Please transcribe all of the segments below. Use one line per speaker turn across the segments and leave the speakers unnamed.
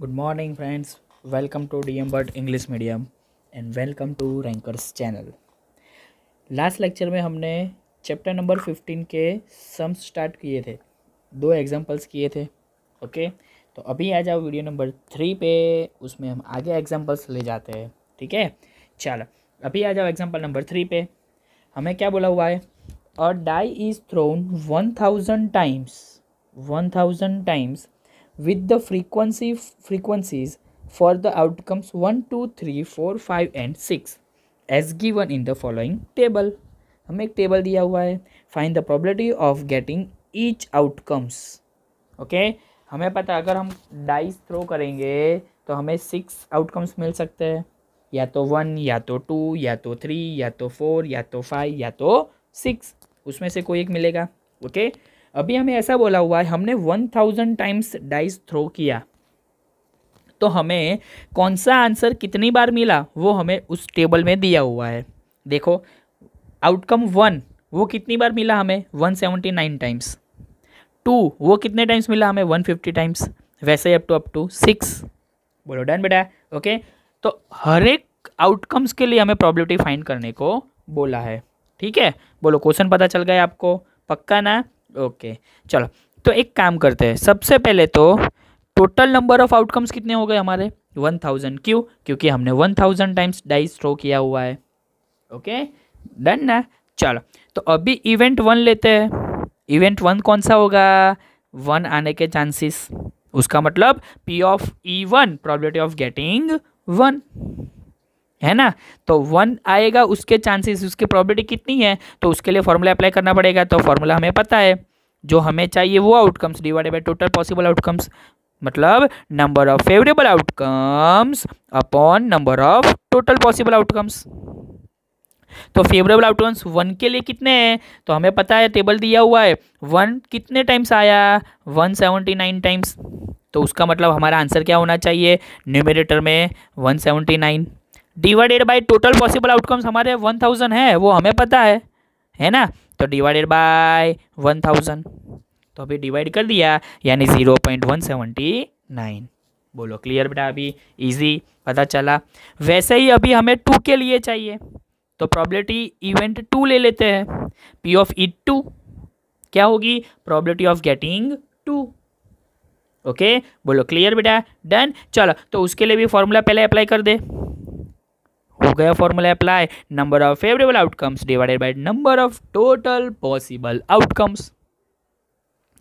Good morning friends welcome to D M but English medium and welcome to rankers channel last lecture में हमने chapter number fifteen के sums start किए थे दो examples किए थे ओके तो अभी आ जाओ वीडियो नंबर थ्री पे उसमें हम आगे एग्जांपल्स ले जाते हैं ठीक है चलो अभी आ जाओ एग्जाम्पल नंबर थ्री पे हमें क्या बोला हुआ है और die is thrown one thousand times one thousand times with the frequency frequencies for the outcomes 1 2 3 4 5 and 6 as given in the following table हमें एक टेबल दिया हुआ है find the probability of getting each outcomes okay हमें पता है अगर हम डाइस थ्रो करेंगे तो हमें सिक्स आउटकम्स मिल सकते हैं या तो वन या तो टू या तो थ्री या तो फोर या तो फाइव या तो सिक्स उसमें से कोई एक मिलेगा ओके okay? अभी हमें ऐसा बोला हुआ है हमने one thousand times dice throw किया तो हमें कौन सा आंसर कितनी बार मिला वो हमें उस टेबल में दिया हुआ है देखो आउटकम वन वो कितनी बार मिला हमें one seventy nine times two वो कितने टाइम्स मिला हमें वन फिफ्टी टाइम्स वैसे up to up to six बोलो डन बेटा ओके तो हर एक आउटकम्स के लिए हमें प्रॉब्लिटी फाइंड करने को बोला है ठीक है बोलो क्वेश्चन पता चल गया आपको पक्का ना ओके चलो तो एक काम करते हैं सबसे पहले तो टोटल नंबर ऑफ आउटकम्स कितने हो गए हमारे वन थाउजेंड क्यों क्योंकि हमने one thousand times dice throw किया हुआ है ओके डन ना चलो तो अभी इवेंट वन लेते हैं इवेंट वन कौन सा होगा वन आने के चांसेस उसका मतलब P of E one probability of getting one है ना तो वन आएगा उसके चांसेस उसकी प्रॉबिलिटी कितनी है तो उसके लिए फॉर्मूला अप्लाई करना पड़ेगा तो फॉर्मूला हमें पता है जो हमें चाहिए वो outcomes divided by total possible outcomes मतलब number of favourable outcomes upon number of total possible outcomes तो फेवरेबल आउटकम्स वन के लिए कितने हैं तो हमें पता है टेबल दिया हुआ है वन कितने टाइम्स आया वन सेवेंटी नाइन टाइम्स तो उसका मतलब हमारा आंसर क्या होना चाहिए न्यूमिनेटर में one seventy nine divided by total possible outcomes हमारे वन थाउजेंड है वो हमें पता है है ना तो डिवाइडेड बाय वन थाउजेंड तो अभी डिवाइड कर दिया यानी zero point one seventy nine बोलो क्लियर बेटा अभी इजी पता चला वैसे ही अभी हमें टू के लिए चाहिए तो प्रॉब्लिटी इवेंट टू ले लेते हैं पी ऑफ इट टू क्या होगी probability of getting two okay बोलो क्लियर बेटा डन चलो तो उसके लिए भी फॉर्मूला पहले अप्लाई कर दे हो गया formula apply number of favourable outcomes divided by number of total possible outcomes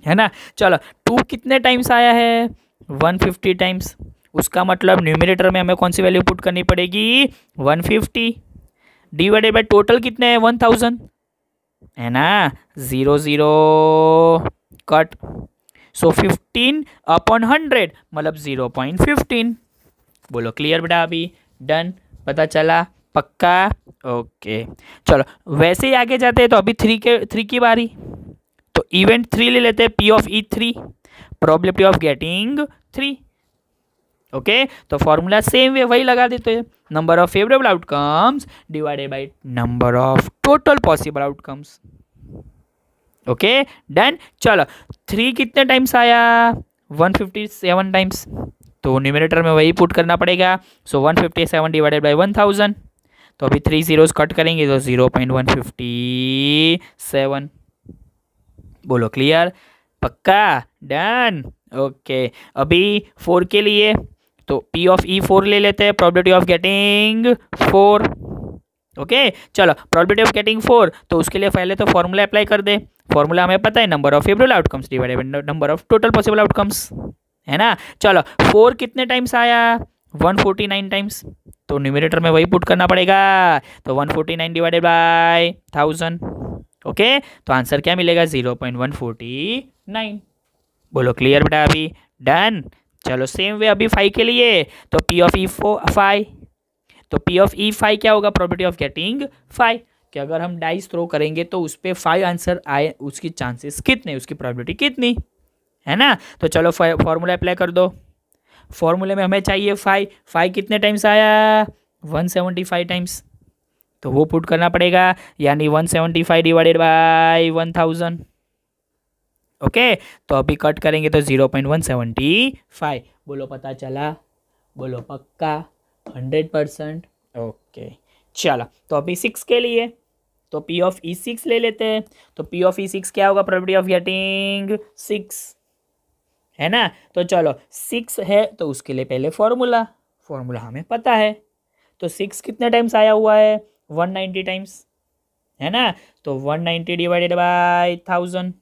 है ना चलो टू कितने टाइम्स आया है वन फिफ्टी टाइम्स उसका मतलब न्यूमिनेटर में हमें कौन सी वैल्यू पुट करनी पड़ेगी one fifty divided by total कितने हैं वन थाउजेंड है ना zero zero cut so fifteen upon hundred मतलब ज़ीरो पॉइंट फिफ्टीन बोलो क्लियर बेटा अभी डन पता चला पक्का ओके चलो वैसे ही आगे जाते हैं तो अभी थ्री के थ्री की बारी तो इवेंट थ्री ले लेते हैं P of E three probability of getting three okay तो फॉर्मूला सेम वे वही लगा देते हैं number of favourable outcomes divided by number of total possible outcomes okay done चलो थ्री कितने टाइम्स आया वन फिफ्टी सेवन टाइम्स तो numerator में वही पुट करना पड़ेगा so one fifty seven divided by one thousand तो अभी थ्री जीरोज कट करेंगे तो zero point one fifty seven बोलो क्लियर पक्का डन ओके अभी फोर के लिए तो पी ऑफ ई फोर ले लेते हैं probability of getting four okay चलो प्रॉबिलिटी ऑफ गेटिंग फोर तो उसके लिए पहले तो फॉर्मूला अप्लाई कर दे फॉर्मूला हमें पता है number of favourable outcomes divided number of total possible outcomes है ना चलो फोर कितने टाइम्स आया वन फोर्टी नाइन टाइम्स तो न्यूमिनेटर में वही पुट करना पड़ेगा तो one forty nine divided by thousand okay तो आंसर क्या मिलेगा zero point one forty nine बोलो क्लियर बेटा अभी डन चलो सेम वे अभी फाइव के लिए तो पी ऑफ ई फो फाइव तो पी ऑफ ई फाइव क्या होगा प्रॉपर्टी ऑफ गेटिंग फाइव कि अगर हम डाइस थ्रो करेंगे तो उस पर फाइव आंसर आए उसकी चांसेस कितने उसकी प्रॉबिलिटी कितनी है ना तो चलो फॉर्मूला अप्लाई कर दो फॉर्मूले में हमें चाहिए फाइव फाइव कितने टाइम्स आया वन सेवेंटी फाइव टाइम्स तो वो पुट करना पड़ेगा यानी one seventy five divided by one thousand okay तो अभी कट करेंगे तो zero point one seventy five बोलो पता चला बोलो पक्का हंड्रेड परसेंट ओके चलो तो अभी सिक्स के लिए तो पी ऑफ ई सिक्स ले लेते हैं तो पी ऑफ ई सिक्स क्या होगा प्रॉपर्टी ऑफ गेटिंग सिक्स है ना तो चलो सिक्स है तो उसके लिए पहले फॉर्मूला फॉर्मूला हमें पता है तो सिक्स कितने टाइम्स आया हुआ है वन नाइन्टी टाइम्स है ना तो one ninety divided by thousand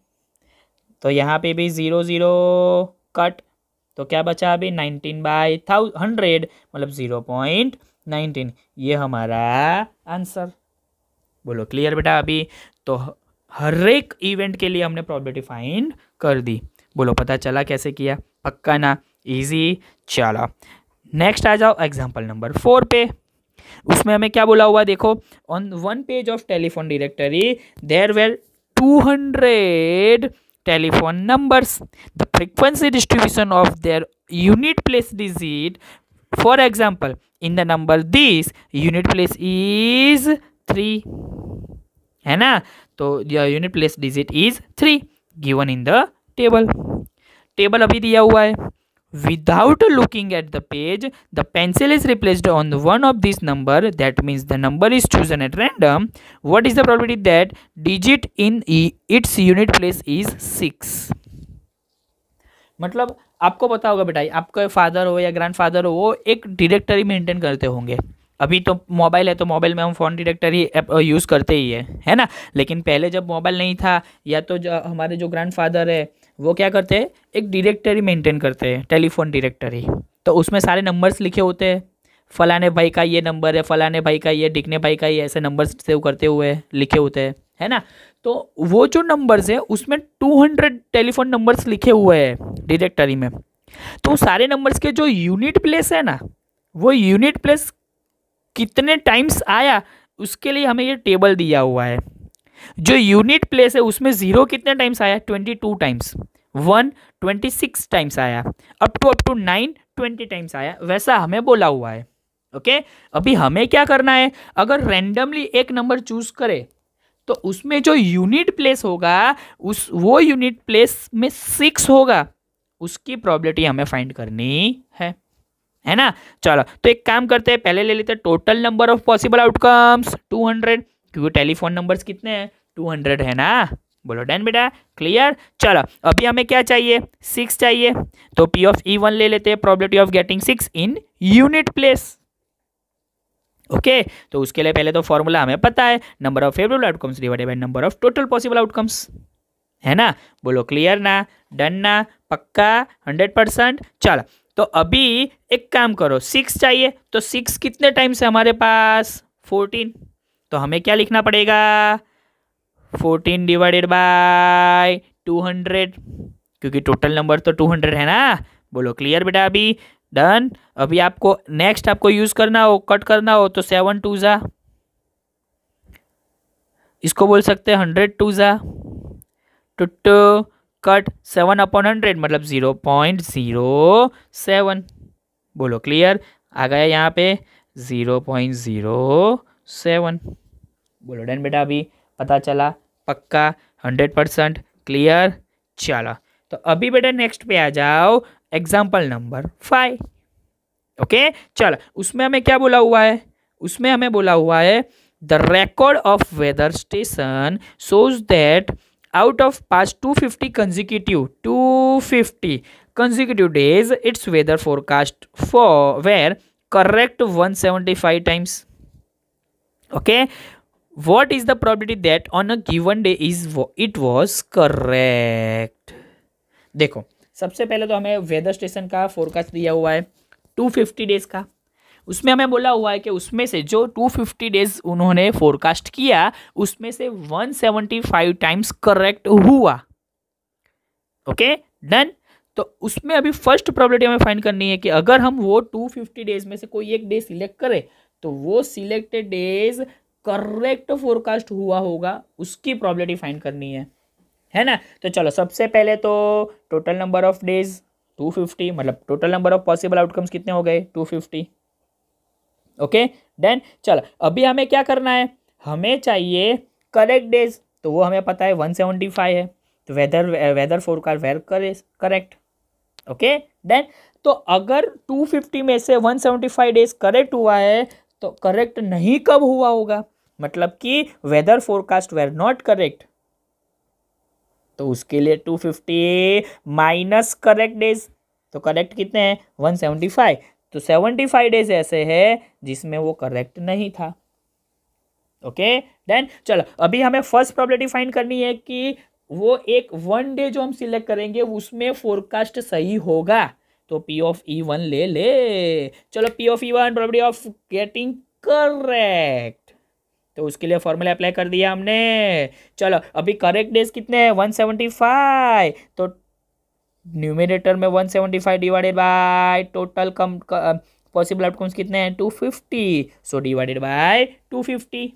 तो यहाँ पे भी ज़ीरो ज़ीरो कट तो क्या बचा अभी नाइनटीन बाय थाउ हंड्रेड मतलब ज़ीरो पॉइंट नाइनटीन ये हमारा आंसर बोलो क्लियर बेटा अभी तो हर एक इवेंट के लिए हमने प्रॉब्लिटी फाइंड कर दी बोलो पता चला कैसे किया पक्का ना इजी चलो नेक्स्ट आ जाओ एग्जाम्पल नंबर फोर पे उसमें हमें क्या बोला हुआ देखो on one page of telephone directory there were two hundred telephone numbers the frequency distribution of their unit place digit for example in the number this unit place is three है ना तो unit place digit is three given in the table table अभी दिया हुआ है without looking at the page the pencil is replaced on one of this number that means the number is chosen at random what is the property that digit in its unit place is six मतलब आपको पता होगा बेटा आपका father हो या grand father हो वो एक डिरेक्टरी मेंटेन करते होंगे अभी तो मोबाइल है तो मोबाइल में हम फोन डिरेक्टरी यूज़ करते ही है है ना लेकिन पहले जब मोबाइल नहीं था या तो हमारे जो ग्रैंड फादर है वो क्या करते हैं एक डिरेक्टरी मेंटेन करते हैं टेलीफोन डिरेक्टरी तो उसमें सारे नंबर्स लिखे होते हैं फलाने भाई का ये नंबर है फलाने भाई का ये डिकने भाई का ये ऐसे नंबर्स सेव करते हुए लिखे होते हैं है ना तो वो जो नंबर्स है उसमें टू हंड्रेड टेलीफोन नंबर्स लिखे हुए हैं डिरेक्टरी में तो सारे नंबर्स के जो यूनिट प्लेस है ना वो यूनिट प्लेस कितने टाइम्स आया उसके लिए हमें ये टेबल दिया हुआ है जो यूनिट प्लेस है उसमें ज़ीरो कितने टाइम्स आया twenty two times one twenty six times आया up to up to nine twenty times आया वैसा हमें बोला हुआ है ओके okay? अभी हमें क्या करना है अगर रेंडमली एक नंबर चूज करे तो उसमें जो यूनिट प्लेस होगा उस वो यूनिट प्लेस में सिक्स होगा उसकी प्रॉब्लिटी हमें फाइंड करनी है है ना चलो तो एक काम करते हैं पहले ले लेते हैं total number of possible outcomes two hundred क्योंकि टेलीफोन नंबर्स कितने हैं टू हंड्रेड है ना बोलो डन बेटा क्लियर चलो अभी हमें क्या चाहिए सिक्स चाहिए तो पी ऑफ ई वन ले लेते हैं probability of getting six in unit place okay तो उसके लिए पहले तो फॉर्मूला हमें पता है number of favourable outcomes divided by number of total possible outcomes है ना बोलो क्लियर ना डन ना पक्का हंड्रेड परसेंट चलो तो अभी एक काम करो सिक्स चाहिए तो सिक्स कितने टाइम्स है हमारे पास फोर्टीन तो हमें क्या लिखना पड़ेगा fourteen divided by two hundred क्योंकि टोटल नंबर तो टू हंड्रेड है ना बोलो क्लियर बेटा अभी डन अभी आपको नेक्स्ट आपको यूज़ करना हो कट करना हो तो सेवन टू ज़ा इसको बोल सकते हैं हंड्रेड टू ज़ा two cut seven upon hundred मतलब ज़ीरो पॉइंट ज़ीरो सेवन बोलो क्लियर आ गया यहाँ पे ज़ीरो पॉइंट ज़ीरो सेवन बोलो डन बेटा अभी पता चला पक्का हंड्रेड परसेंट क्लियर चलो तो अभी बेटा नेक्स्ट पे आ जाओ एग्जाम्पल नंबर फाइव ओके चलो उसमें हमें क्या बोला हुआ है उसमें हमें बोला हुआ है the record of weather station shows that fifty of two 250 consecutive days its weather forecast for were correct one correct 175 times okay what is the probability that on a given day is it was correct देखो सबसे पहले तो हमें weather station का forecast दिया हुआ है to fifty days का उसमें हमें बोला हुआ है कि उसमें से जो 250 डेज उन्होंने फोरकास्ट किया उसमें से 175 टाइम्स करेक्ट हुआ ओके okay? डन तो उसमें अभी फर्स्ट प्रॉब्लिटी हमें फाइंड करनी है कि अगर हम वो 250 डेज में से कोई एक डे सिलेक्ट करें तो वो सिलेक्टेड डेज करेक्ट फोरकास्ट हुआ होगा उसकी प्रॉब्लिटी फाइंड करनी है है ना तो चलो सबसे पहले तो टोटल नंबर ऑफ डेज 250 मतलब total number of possible outcomes कितने हो गए 250 ओके देन चलो अभी हमें क्या करना है हमें चाहिए करेक्ट डेज तो वो हमें पता है 175 है तो weather weather forecast were correct okay then तो अगर 250 में से 175 डेज करेक्ट हुआ है तो करेक्ट नहीं कब हुआ होगा मतलब कि weather forecast were not correct तो उसके लिए two fifty minus correct days तो करेक्ट कितने हैं वन सेवेंटी फाइव तो सेवेंटी फाइव डेज ऐसे है जिसमें वो करेक्ट नहीं था ओके देन चलो अभी हमें फर्स्ट प्रॉब्लिटी फाइंड करनी है कि वो एक वन डे जो हम सिलेक्ट करेंगे उसमें फोरकास्ट सही होगा तो पी ऑफ ई वन ले ले चलो P of E one property of getting correct तो उसके लिए फॉर्मूला अप्लाई कर दिया हमने चलो अभी करेक्ट डेज कितने हैं वन सेवेंटी फाइव तो न्यूमिनेटर में one seventy five divided by total come possible outcomes कितने हैं two fifty so divided by two fifty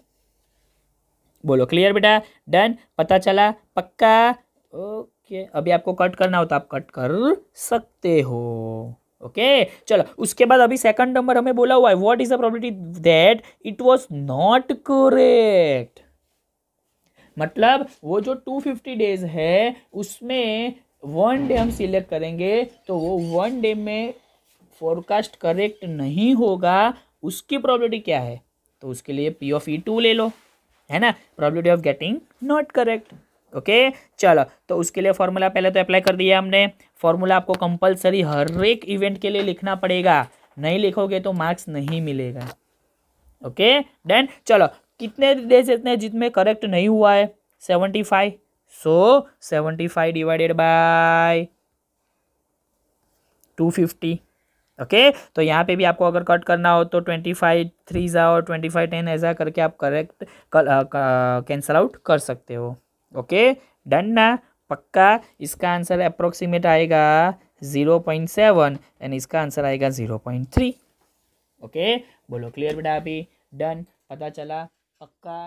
बोलो क्लियर बेटा डन पता चला पक्का ओ ओके अभी आपको कट करना हो तो आप कट कर सकते हो ओके okay? चलो उसके बाद अभी सेकंड नंबर हमें बोला हुआ है what is the probability that it was not correct मतलब वो जो 250 डेज है उसमें वन डे हम सिलेक्ट करेंगे तो वो वन डे में फोरकास्ट करेक्ट नहीं होगा उसकी प्रॉबिलिटी क्या है तो उसके लिए पी ऑफ ई टू ले लो है ना probability of getting not correct okay चलो तो उसके लिए फॉर्मूला पहले तो अप्लाई कर दिया हमने फॉर्मूला आपको कंपलसरी हर एक इवेंट के लिए लिखना पड़ेगा नहीं लिखोगे तो मार्क्स नहीं मिलेगा ओके देन चलो कितने डेज इतने जितने करेक्ट नहीं हुआ है seventy five so seventy five divided by two fifty okay तो यहाँ पे भी आपको अगर कट करना हो तो ट्वेंटी फाइव थ्री ज़ा और ट्वेंटी फाइव टेन ऐसा करके आप करेक्ट कैंसल आउट कर सकते हो ओके डन ना पक्का इसका आंसर अप्रोक्सीमेट आएगा जीरो पॉइंट सेवन एंड इसका आंसर आएगा जीरो पॉइंट थ्री ओके बोलो क्लियर बेटा अभी डन पता चला पक्का